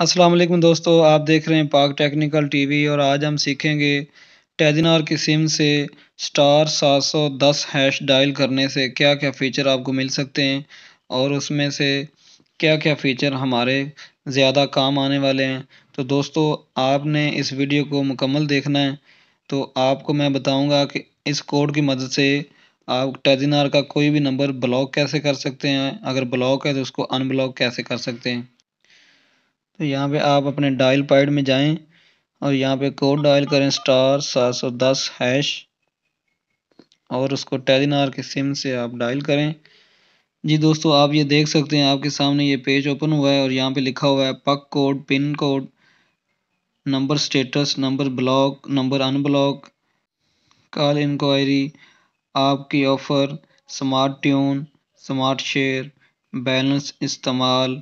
असलम दोस्तों आप देख रहे हैं पाक टेक्निकल टीवी और आज हम सीखेंगे टेदिनार की सिम से स्टार 710 हैश डायल करने से क्या क्या फ़ीचर आपको मिल सकते हैं और उसमें से क्या क्या फ़ीचर हमारे ज़्यादा काम आने वाले हैं तो दोस्तों आपने इस वीडियो को मुकम्मल देखना है तो आपको मैं बताऊंगा कि इस कोड की मदद से आप टेदिनार का कोई भी नंबर ब्लॉक कैसे कर सकते हैं अगर ब्लॉक है तो उसको अनब्लॉक कैसे कर सकते हैं तो यहाँ पे आप अपने डायल पैड में जाएं और यहाँ पे कोड डायल करें स्टार सात सौ दस हैश और उसको टेलीनार के सिम से आप डायल करें जी दोस्तों आप ये देख सकते हैं आपके सामने ये पेज ओपन हुआ है और यहाँ पे लिखा हुआ है पक code pin code number status number block number unblock call inquiry आपकी offer smart tune smart share balance इस्तेमाल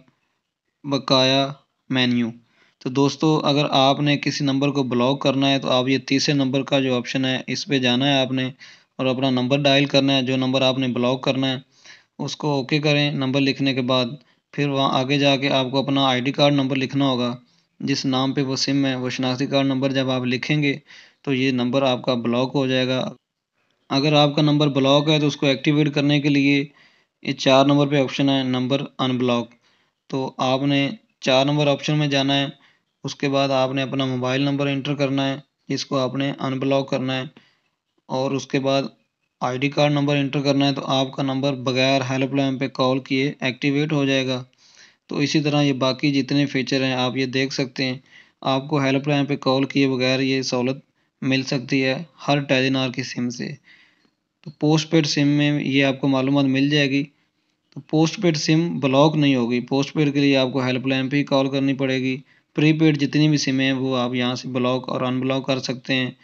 बकाया मेन्यू तो दोस्तों अगर आपने किसी नंबर को ब्लॉक करना है तो आप ये तीसरे नंबर का जो ऑप्शन है इस पर जाना है आपने और अपना नंबर डायल करना है जो नंबर आपने ब्लॉक करना है उसको ओके करें नंबर लिखने के बाद फिर वहाँ आगे जाके आपको अपना आईडी कार्ड नंबर लिखना होगा जिस नाम पे वो सिम है वो शनाख्ती कार्ड नंबर जब आप लिखेंगे तो ये नंबर आपका ब्लॉक हो जाएगा अगर आपका नंबर ब्लॉक है तो उसको एक्टिवेट करने के लिए ये चार नंबर पे ऑप्शन है नंबर अनब्लॉक तो आपने चार नंबर ऑप्शन में जाना है उसके बाद आपने अपना मोबाइल नंबर इंटर करना है जिसको आपने अनब्लॉक करना है और उसके बाद आईडी कार्ड नंबर इंटर करना है तो आपका नंबर बगैर हेल्पलाइन पे कॉल किए एक्टिवेट हो जाएगा तो इसी तरह ये बाकी जितने फीचर हैं आप ये देख सकते हैं आपको हेल्पलाइन पे कॉल किए बगैर ये सहूलत मिल सकती है हर टेलीनार की सिम से तो पोस्ट पेड सिम में ये आपको मालूम मिल जाएगी तो पोस्ट पेड सिम ब्लॉक नहीं होगी पोस्ट पेड के लिए आपको हेल्पलाइन पर ही कॉल करनी पड़ेगी प्रीपेड जितनी भी सिम है वो आप यहाँ से ब्लॉक और अनब्लॉक कर सकते हैं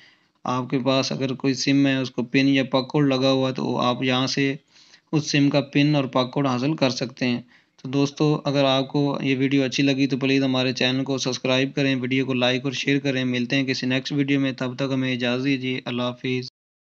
आपके पास अगर कोई सिम है उसको पिन या कोड लगा हुआ तो आप यहाँ से उस सिम का पिन और कोड हासिल कर सकते हैं तो दोस्तों अगर आपको ये वीडियो अच्छी लगी तो प्लीज़ हमारे चैनल को सब्सक्राइब करें वीडियो को लाइक और शेयर करें मिलते हैं किसी नेक्स्ट वीडियो में तब तक हमें इजाज़त दीजिए अल्लाह हाफिज़